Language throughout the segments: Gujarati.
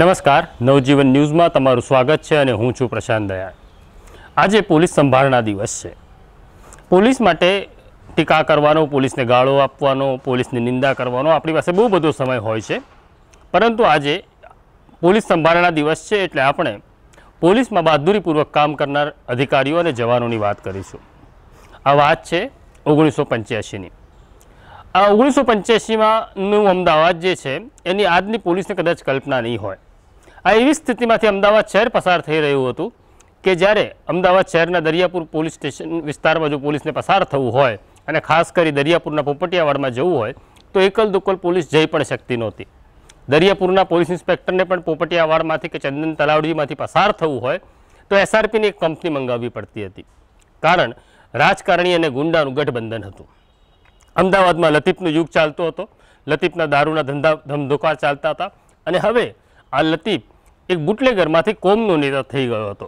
નમસ્કાર નવજીવન ન્યૂઝમાં તમારું સ્વાગત છે અને હું છું પ્રશાંત દયાળ આજે પોલીસ સંભાળના દિવસ છે પોલીસ માટે ટીકા કરવાનો પોલીસને ગાળો આપવાનો પોલીસની નિંદા કરવાનો આપણી પાસે બહુ બધો સમય હોય છે પરંતુ આજે પોલીસ સંભાળના દિવસ છે એટલે આપણે પોલીસમાં બહાદુરીપૂર્વક કામ કરનાર અધિકારીઓ અને જવાનોની વાત કરીશું આ વાત છે ઓગણીસો પંચ્યાસીની આ ઓગણીસો પંચ્યાસીમાંનું અમદાવાદ જે છે એની આજની પોલીસને કદાચ કલ્પના નહીં હોય આ એવી સ્થિતિમાંથી અમદાવાદ શહેર પસાર થઈ રહ્યું હતું કે જ્યારે અમદાવાદ શહેરના દરિયાપુર પોલીસ સ્ટેશન વિસ્તારમાં જો પોલીસને પસાર થવું હોય અને ખાસ કરી દરિયાપુરના પોપટિયાવાડમાં જવું હોય તો એકલ દુકલ પોલીસ જઈ પણ શકતી નહોતી દરિયાપુરના પોલીસ ઇન્સ્પેક્ટરને પણ પોપટિયાવાડમાંથી કે ચંદન તલાવડીમાંથી પસાર થવું હોય તો એસઆરપીની એક કંપની મંગાવવી પડતી હતી કારણ રાજકારણી અને ગુંડાનું ગઠબંધન હતું અમદાવાદમાં લતીફનો યુગ ચાલતો હતો લતીફના દારૂના ધંધા ધમધોકા ચાલતા હતા અને હવે આ લતીફ એક બુટલેગરમાંથી કોમનો નેતા થઈ ગયો હતો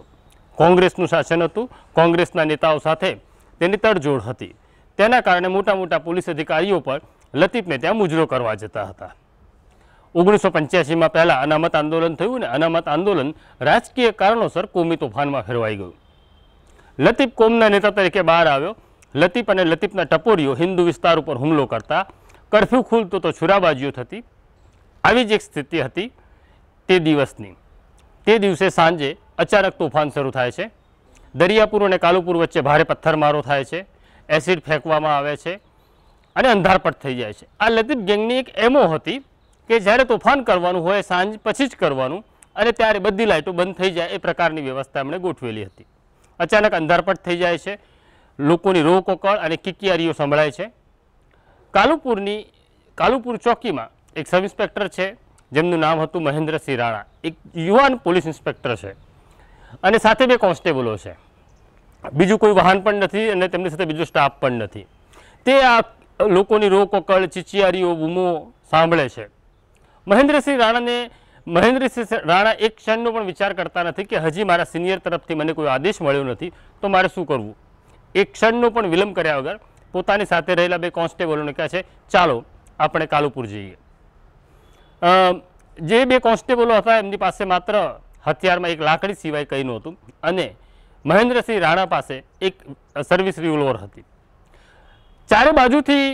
કોંગ્રેસનું શાસન હતું કોંગ્રેસના નેતાઓ સાથે તેની તડ જોડ હતી તેના કારણે મોટા મોટા પોલીસ અધિકારીઓ પર લતીફને ત્યાં મુજરો કરવા જતો હતો 1985 માં પહેલા અનામત આંદોલન થયું ને અનામત આંદોલન રાષ્ટ્રીય કારણોસર કોમી તોફાનમાં ફેરવાઈ ગયું લતીફ કોમનો નેતા તરીકે બહાર આવ્યો લતીફ અને લતીફના ટપોરિયો હિન્દુ વિસ્તાર ઉપર હુમલો કરતા કર્ફ્યુ ખુલતો તો છુરાવાજીઓ થતી આવી જ એક સ્થિતિ હતી તે દિવસની તે દિવસે સાંજે અચાનક તોફાન શરૂ થાય છે દરિયાપુર અને કાલુપુર વચ્ચે ભારે પથ્થરમારો થાય છે એસિડ ફેંકવામાં આવે છે અને અંધારપટ થઈ જાય છે આ લતીફ ગેંગની એક એમો હતી કે જ્યારે તોફાન કરવાનું હોય સાંજ પછી જ કરવાનું અને ત્યારે બધી લાઇટો બંધ થઈ જાય એ પ્રકારની વ્યવસ્થા એમણે ગોઠવેલી હતી અચાનક અંધારપટ થઈ જાય છે લોકોની રોકોકળ અને કિકિયારીઓ સંભળાય છે કાલુપુરની કાલુપુર ચોકીમાં એક સબ ઇન્સ્પેક્ટર છે જેમનું નામ હતું મહેન્દ્રસિંહ રાણા એક યુવાન પોલીસ ઇન્સ્પેક્ટર છે અને સાથે બે કોન્સ્ટેબલો છે બીજું કોઈ વાહન પણ નથી અને તેમની સાથે બીજો સ્ટાફ પણ નથી તે આ લોકોની રોકકળ ચિચિયારીઓ બૂમો સાંભળે છે મહેન્દ્રસિંહ રાણાને મહેન્દ્રસિંહ રાણા એક ક્ષણનો પણ વિચાર કરતા નથી કે હજી મારા સિનિયર તરફથી મને કોઈ આદેશ મળ્યો નથી તો મારે શું કરવું એક ક્ષણનો પણ વિલંબ કર્યા વગર પોતાની સાથે રહેલા બે કોન્સ્ટેબલોને કહે છે ચાલો આપણે કાલુપુર જઈએ જે બે કોન્સ્ટેબલો હતા એમની પાસે માત્ર હથિયારમાં એક લાકડી સિવાય કંઈ નહોતું અને મહેન્દ્રસિંહ રાણા પાસે એક સર્વિસ રિવોલ્વર હતી ચારે બાજુથી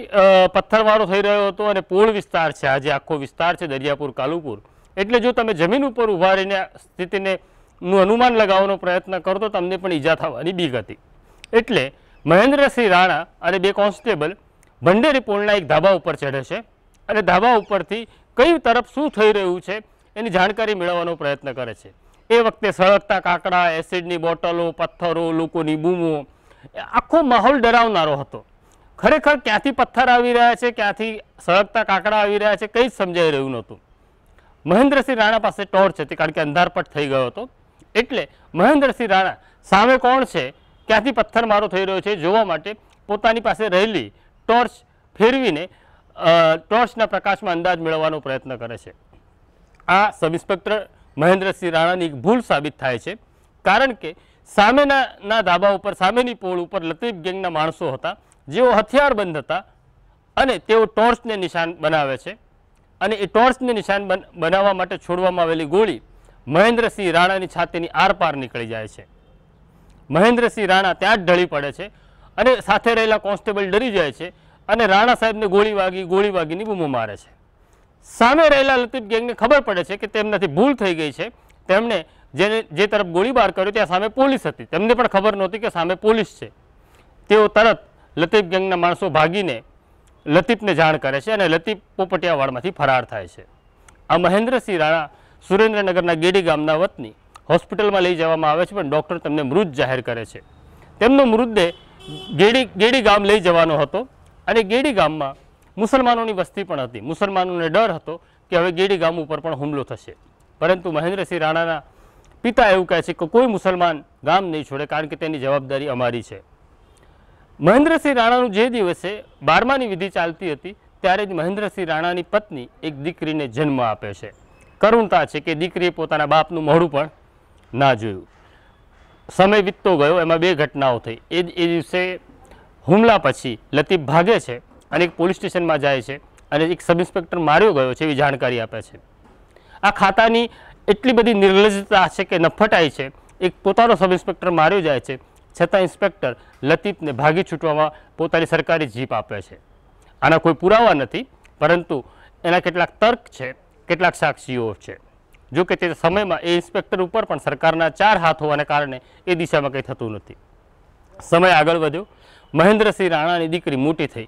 પથ્થરવાળો થઈ રહ્યો હતો અને પોળ વિસ્તાર છે આજે આખો વિસ્તાર છે દરિયાપુર કાલુપુર એટલે જો તમે જમીન ઉપર ઊભા રહીને સ્થિતિને નું અનુમાન લગાવવાનો પ્રયત્ન કરો તો તમને પણ ઈજા થવાની બીક હતી એટલે મહેન્દ્રસિંહ રાણા અને બે કોન્સ્ટેબલ ભંડેરી પોળના એક ધાબા ઉપર ચઢે છે અને ધાબા ઉપરથી કઈ તરફ શું થઈ રહ્યું છે એની જાણકારી મેળવવાનો પ્રયત્ન કરે છે એ વખતે સળગતા કાકડા એસિડની બોટલો પથ્થરો લોકોની બૂમો આખો માહોલ ડરાવનારો હતો ખરેખર ક્યાંથી પથ્થર આવી રહ્યા છે ક્યાંથી સળગતા કાકડા આવી રહ્યા છે કંઈ જ સમજાઈ રહ્યું નહોતું મહેન્દ્રસિંહ રાણા પાસે ટોર્ચ હતી કારણ કે અંધારપટ થઈ ગયો હતો એટલે મહેન્દ્રસિંહ રાણા સામે કોણ છે ક્યાંથી પથ્થરમારો થઈ રહ્યો છે જોવા માટે પોતાની પાસે રહેલી ટોર્ચ ફેરવીને ટોર્ચના પ્રકાશમાં અંદાજ મેળવવાનો પ્રયત્ન કરે છે આ સબ ઇન્સ્પેક્ટર મહેન્દ્રસિંહ રાણાની ભૂલ સાબિત થાય છે કારણ કે સામેના ધાબા ઉપર સામેની પોળ ઉપર લતીફ ગેંગના માણસો હતા જેઓ હથિયારબંધ હતા અને તેઓ ટોર્ચને નિશાન બનાવે છે અને એ ટોર્ચને નિશાન બનાવવા માટે છોડવામાં આવેલી ગોળી મહેન્દ્રસિંહ રાણાની છાતીની આરપાર નીકળી જાય છે મહેન્દ્રસિંહ રાણા ત્યાં જ ઢળી પડે છે અને સાથે રહેલા કોન્સ્ટેબલ ડરી જાય છે અને રાણા સાહેબને ગોળી વાગી ગોળી વાગીની બૂમો મારે છે સામે રહેલા લતીફ ગેંગને ખબર પડે છે કે તેમનાથી ભૂલ થઈ ગઈ છે તેમણે જેને જે તરફ ગોળીબાર કર્યો ત્યાં સામે પોલીસ હતી તેમને પણ ખબર નહોતી કે સામે પોલીસ છે તેઓ તરત લતીફ ગેંગના માણસો ભાગીને લતીફને જાણ કરે છે અને લતીફ પોપટિયાવાડમાંથી ફરાર થાય છે આ મહેન્દ્રસિંહ રાણા સુરેન્દ્રનગરના ગેડી ગામના વતની હોસ્પિટલમાં લઈ જવામાં આવે છે પણ ડૉક્ટર તેમને મૃત જાહેર કરે છે તેમનો મૃતદેહ ગેડી ગેડી ગામ લઈ જવાનો હતો અને ગેડી ગામમાં મુસલમાનોની વસ્તી પણ હતી મુસલમાનોને ડર હતો કે હવે ગેડી ગામ ઉપર પણ હુમલો થશે પરંતુ મહેન્દ્રસિંહ રાણાના પિતા એવું કહે છે કે કોઈ મુસલમાન ગામ નહીં છોડે કારણ કે તેની જવાબદારી અમારી છે મહેન્દ્રસિંહ રાણાનું જે દિવસે બારમાની વિધિ ચાલતી હતી ત્યારે જ મહેન્દ્રસિંહ રાણાની પત્ની એક દીકરીને જન્મ આપે છે કરુણતા છે કે દીકરીએ પોતાના બાપનું મોડું પણ ના જોયું સમય વીતતો ગયો એમાં બે ઘટનાઓ થઈ એ એ દિવસે હુમલા પછી લતીફ ભાગે છે અને એક પોલીસ સ્ટેશનમાં જાય છે અને એક સબ ઇન્સ્પેક્ટર માર્યો ગયો છે એવી જાણકારી આપે છે આ ખાતાની એટલી બધી નિર્લજતા છે કે નફટાઈ છે એક પોતાનો સબ ઇન્સ્પેક્ટર માર્યો જાય છે છતાં ઇન્સ્પેક્ટર લતીફને ભાગી છૂટવામાં પોતાની સરકારી જીપ આપે છે આના કોઈ પુરાવા નથી પરંતુ એના કેટલાક તર્ક છે કેટલાક સાક્ષીઓ છે જો કે તે સમયમાં એ ઇન્સ્પેક્ટર ઉપર પણ સરકારના ચાર હાથ હોવાને કારણે એ દિશામાં કંઈ થતું નથી સમય આગળ વધ્યો મહેન્દ્રસિંહ રાણાની દીકરી મોટી થઈ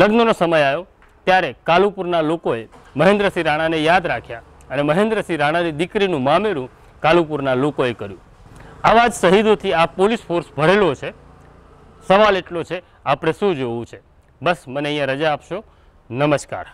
લગ્નનો સમય આવ્યો ત્યારે કાલુપુરના લોકોએ મહેન્દ્રસિંહ રાણાને યાદ રાખ્યા અને મહેન્દ્રસિંહ રાણાની દીકરીનું મામેરું કાલુપુરના લોકોએ કર્યું આવા જ શહીદોથી આ પોલીસ ફોર્સ ભરેલો છે સવાલ એટલો છે આપણે શું જોવું છે બસ મને અહીંયા રજા આપશો નમસ્કાર